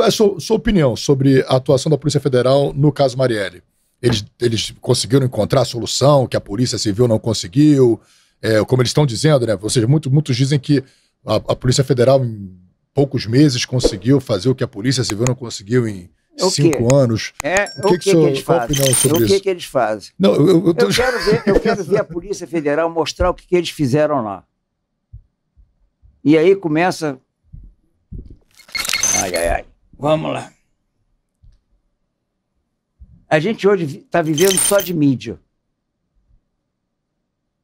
Qual é a sua, sua, opinião sobre a atuação da Polícia Federal no caso Marielle? Eles, eles conseguiram encontrar a solução que a Polícia Civil não conseguiu? É, como eles estão dizendo, né? Ou seja, muitos dizem que a, a, Polícia Federal, em poucos meses, conseguiu fazer o que a Polícia Civil não conseguiu em o cinco quê? anos. É, o que, que, que, que eles fazem? o que, que eles fazem? Não, eu, eu, tô... eu, quero ver, eu quero ver a Polícia Federal mostrar o que, que eles fizeram lá. E aí começa. Ai, ai, ai. Vamos lá. A gente hoje está vivendo só de mídia.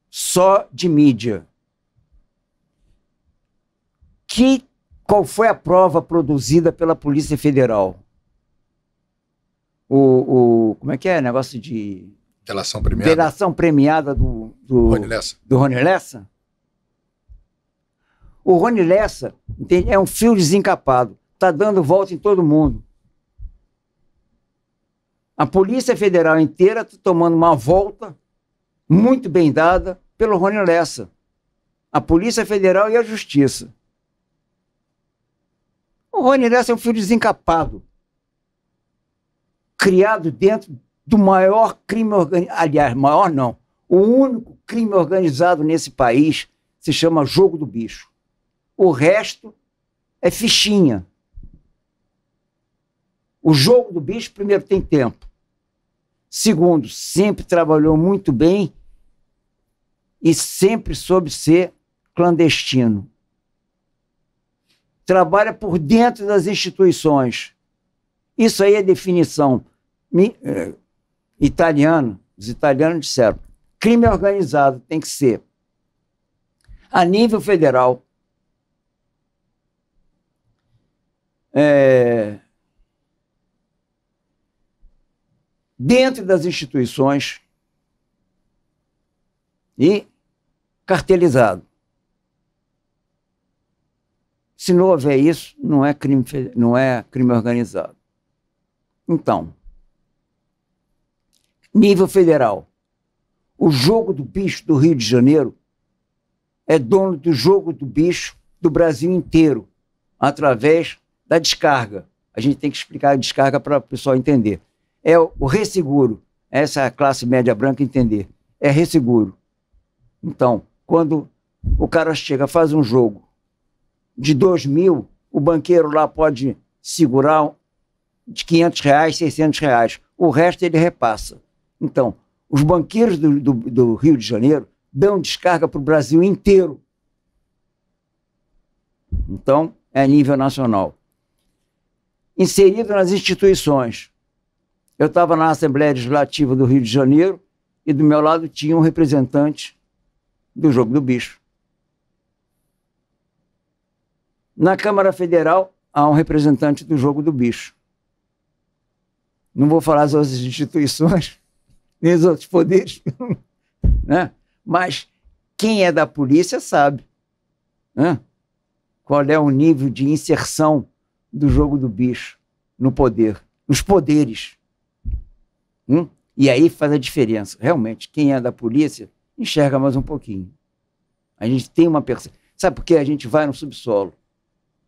Só de mídia. Que, qual foi a prova produzida pela Polícia Federal? O, o como é que é? Negócio de. Delação premiada. Delação premiada do. Do Rony Lessa. Do Rony Lessa? O Rony Lessa é um fio desencapado está dando volta em todo mundo. A Polícia Federal inteira está tomando uma volta muito bem dada pelo Rony Lessa. A Polícia Federal e a Justiça. O Rony Lessa é um filho desencapado, criado dentro do maior crime organizado. Aliás, maior não. O único crime organizado nesse país se chama Jogo do Bicho. O resto é fichinha. O jogo do bicho, primeiro, tem tempo. Segundo, sempre trabalhou muito bem e sempre soube ser clandestino. Trabalha por dentro das instituições. Isso aí é definição. eh, italiano, os italianos disseram: crime organizado tem que ser a nível federal. É, dentro das instituições e cartelizado. Se não houver isso, não é crime, não é crime organizado. Então, nível federal, o jogo do bicho do Rio de Janeiro é dono do jogo do bicho do Brasil inteiro, através da descarga. A gente tem que explicar a descarga para o pessoal entender é o resseguro. Essa é classe média branca entender. É resseguro. Então, quando o cara chega, faz um jogo de dois mil, o banqueiro lá pode segurar de 500 reais, 600 reais. O resto ele repassa. Então, os banqueiros do, do, do Rio de Janeiro dão descarga para o Brasil inteiro. Então, é nível nacional. Inserido nas instituições, eu estava na Assembleia Legislativa do Rio de Janeiro e do meu lado tinha um representante do Jogo do Bicho. Na Câmara Federal há um representante do Jogo do Bicho. Não vou falar das outras instituições, nem os outros poderes, né? mas quem é da polícia sabe né? qual é o nível de inserção do jogo do bicho no poder, nos poderes. Hum? E aí faz a diferença. Realmente, quem é da polícia enxerga mais um pouquinho. A gente tem uma percepção. Sabe por que A gente vai no subsolo.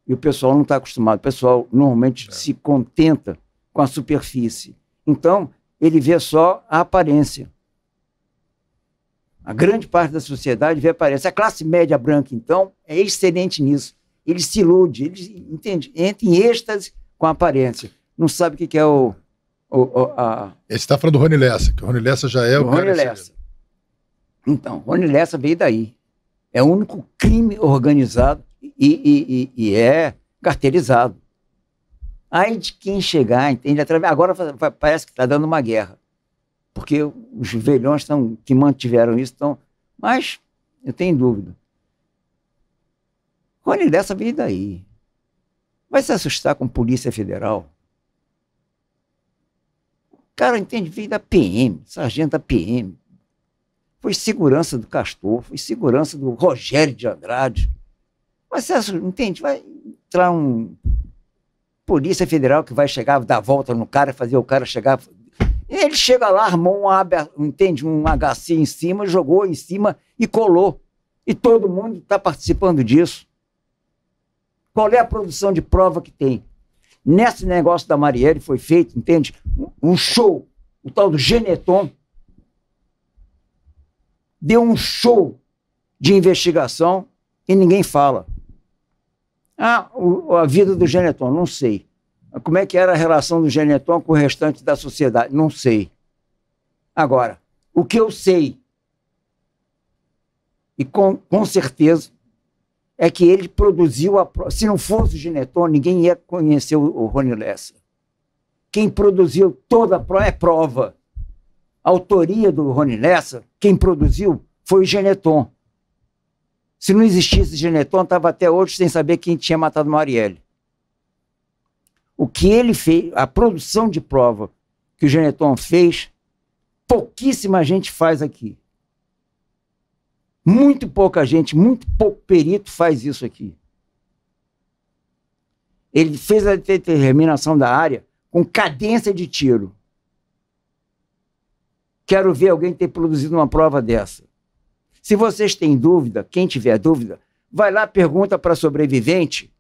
E o pessoal não está acostumado. O pessoal normalmente é. se contenta com a superfície. Então, ele vê só a aparência. A grande parte da sociedade vê a aparência. A classe média branca, então, é excelente nisso. Ele se ilude, ele entende, entra em êxtase com a aparência. Não sabe o que é o, o, o, a... está falando do Rony Lessa, que o Rony Lessa já é o, o Rony Lessa. Então, Rony Lessa veio daí. É o único crime organizado e, e, e, e é carteirizado. Aí de quem chegar, entende? Agora parece que está dando uma guerra. Porque os velhões tão, que mantiveram isso estão. Mas eu tenho dúvida. Rony Lessa veio daí. Vai se assustar com Polícia Federal? cara, entende, veio da PM, sargento da PM. Foi segurança do Castor, foi segurança do Rogério de Andrade. Mas, César, entende, vai entrar um polícia federal que vai chegar, dar volta no cara, fazer o cara chegar... Ele chega lá, armou um, entende, um HC em cima, jogou em cima e colou. E todo mundo está participando disso. Qual é a produção de prova que tem? Nesse negócio da Marielle foi feito, entende? Um show, o tal do Geneton, deu um show de investigação e ninguém fala. Ah, o, a vida do Geneton, não sei. Como é que era a relação do Geneton com o restante da sociedade? Não sei. Agora, o que eu sei, e com, com certeza, é que ele produziu a. Se não fosse o Gineton, ninguém ia conhecer o Rony Lessa. Quem produziu toda a prova é prova. A autoria do Rony Lessa, quem produziu foi o Geneton. Se não existisse Geneton, estava até hoje sem saber quem tinha matado Marielle. O que ele fez, a produção de prova que o Geneton fez, pouquíssima gente faz aqui. Muito pouca gente, muito pouco perito faz isso aqui. Ele fez a determinação da área com cadência de tiro. Quero ver alguém ter produzido uma prova dessa. Se vocês têm dúvida, quem tiver dúvida, vai lá pergunta para sobrevivente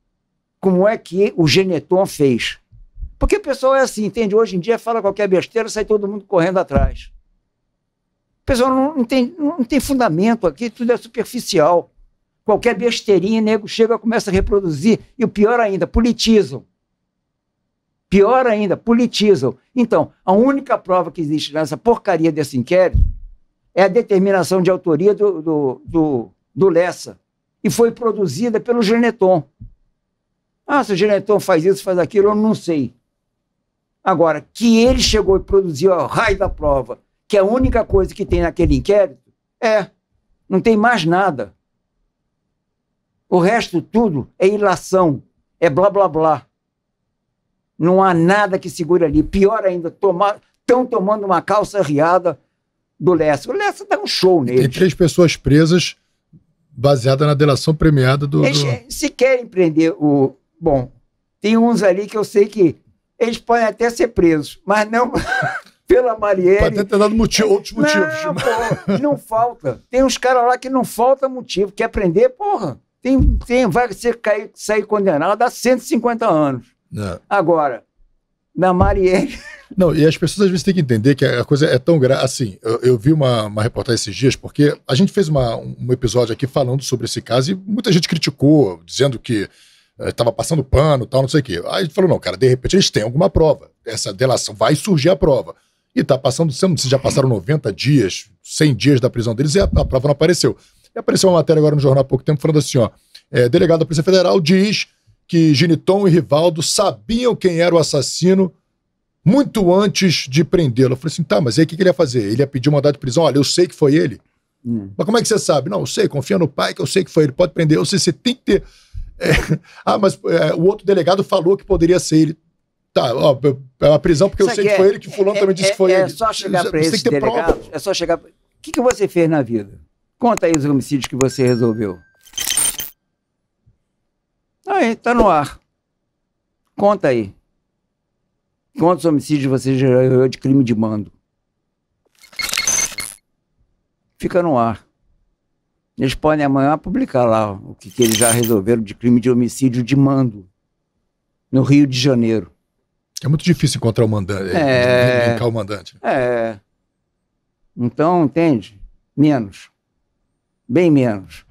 como é que o Geneton fez. Porque o pessoal é assim, entende? Hoje em dia fala qualquer besteira, sai todo mundo correndo atrás pessoal não, tem, não tem fundamento aqui, tudo é superficial. Qualquer besteirinha, nego chega começa a reproduzir. E o pior ainda, politizam. Pior ainda, politizam. Então, a única prova que existe nessa porcaria desse inquérito é a determinação de autoria do, do, do, do Lessa. E foi produzida pelo Geneton. Ah, se o Geneton faz isso, faz aquilo, eu não sei. Agora, que ele chegou e produziu a raio da prova que a única coisa que tem naquele inquérito é, não tem mais nada. O resto tudo é ilação, é blá blá blá. Não há nada que segure ali. Pior ainda, estão tomando uma calça riada do Lessa. O Lessa dá um show nele. Tem três pessoas presas baseada na delação premiada do. Eles, do... se querem prender o. Bom, tem uns ali que eu sei que eles podem até ser presos, mas não pela Marielle. Pode ter dado motivo, é, outros motivos. Não, porra, não falta. Tem uns caras lá que não falta motivo. Quer prender, porra, tem, tem, vai ser cair, sair condenado há 150 anos. É. Agora, na Marielle. Não, e as pessoas às vezes têm que entender que a coisa é tão grave. Assim, eu, eu, vi uma, uma reportagem esses dias, porque a gente fez uma, um episódio aqui falando sobre esse caso e muita gente criticou, dizendo que estava eh, passando pano tal, não sei o quê. Aí a gente falou: não, cara, de repente eles têm alguma prova. Essa delação vai surgir a prova. E está passando, se já passaram 90 dias, 100 dias da prisão deles e a, a prova não apareceu. E apareceu uma matéria agora no jornal há pouco tempo falando assim, ó, é, delegado da Polícia Federal diz que Giniton e Rivaldo sabiam quem era o assassino muito antes de prendê-lo. Eu falei assim, tá, mas aí o que, que, ele ia fazer? Ele ia pedir um mandado de prisão? Olha, eu sei que foi ele. Hum. Mas como é que você sabe? Não, eu sei, confia no pai que eu sei que foi ele, pode prender. Eu sei, você tem que ter... É, ah, mas é, o outro delegado falou que poderia ser ele. Tá, ó, é uma prisão porque eu sei que, é foi ele, que fulano é, também disse é que foi é ele. É só chegar para esses delegados, é só chegar... O que, que você fez na vida? Conta aí os homicídios que você resolveu. Aí, tá no ar. Conta aí. Quantos homicídios você gerou de crime de mando? Fica no ar. Eles podem amanhã publicar lá o que, que eles já resolveram de crime de homicídio de mando no Rio de Janeiro. É muito difícil encontrar o mandante, é... vincar o mandante. É. Então, entende? Menos. Bem menos.